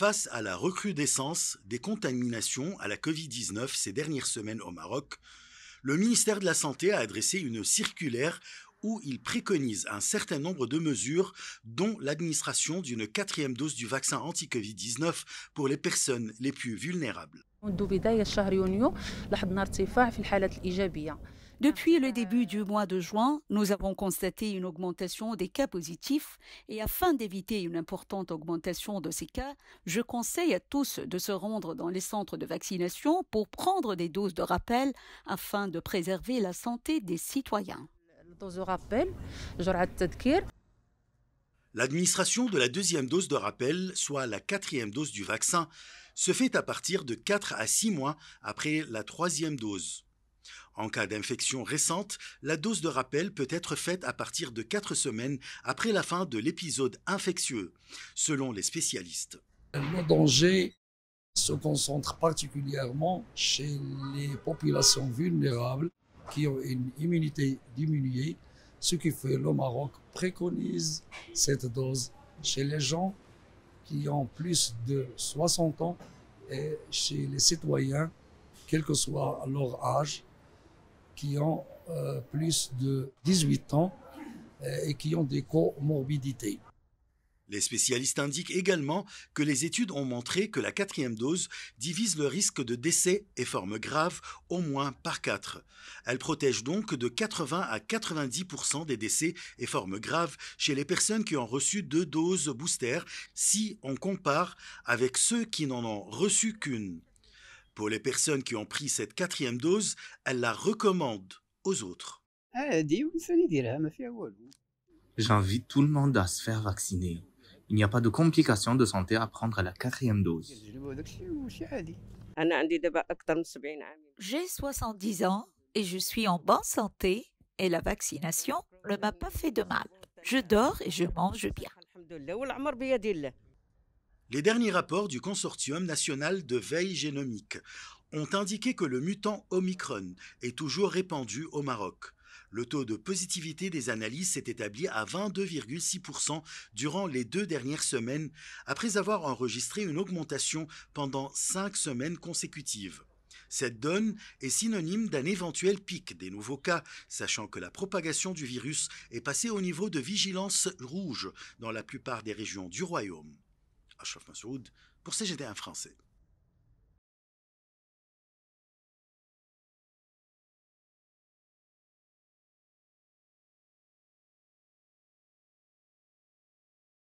Face à la recrudescence des contaminations à la Covid-19 ces dernières semaines au Maroc, le ministère de la Santé a adressé une circulaire où il préconise un certain nombre de mesures, dont l'administration d'une quatrième dose du vaccin anti-Covid-19 pour les personnes les plus vulnérables. Depuis le début du mois de juin, nous avons constaté une augmentation des cas positifs et afin d'éviter une importante augmentation de ces cas, je conseille à tous de se rendre dans les centres de vaccination pour prendre des doses de rappel afin de préserver la santé des citoyens. L'administration de la deuxième dose de rappel, soit la quatrième dose du vaccin, se fait à partir de 4 à 6 mois après la troisième dose. En cas d'infection récente, la dose de rappel peut être faite à partir de 4 semaines après la fin de l'épisode infectieux, selon les spécialistes. Le danger se concentre particulièrement chez les populations vulnérables qui ont une immunité diminuée, ce qui fait que le Maroc préconise cette dose chez les gens qui ont plus de 60 ans et chez les citoyens, quel que soit leur âge, qui ont euh, plus de 18 ans euh, et qui ont des comorbidités. Les spécialistes indiquent également que les études ont montré que la quatrième dose divise le risque de décès et formes graves au moins par quatre. Elle protège donc de 80 à 90% des décès et formes graves chez les personnes qui ont reçu deux doses booster si on compare avec ceux qui n'en ont reçu qu'une. Pour les personnes qui ont pris cette quatrième dose, elle la recommande aux autres. Eh, hein, J'invite tout le monde à se faire vacciner. Il n'y a pas de complications de santé à prendre la quatrième dose. J'ai 70 ans et je suis en bonne santé et la vaccination ne m'a pas fait de mal. Je dors et je mange bien. Les derniers rapports du Consortium national de veille génomique ont indiqué que le mutant Omicron est toujours répandu au Maroc. Le taux de positivité des analyses s'est établi à 22,6% durant les deux dernières semaines, après avoir enregistré une augmentation pendant cinq semaines consécutives. Cette donne est synonyme d'un éventuel pic des nouveaux cas, sachant que la propagation du virus est passée au niveau de vigilance rouge dans la plupart des régions du royaume. Ashraf Massoud pour CGT1 français.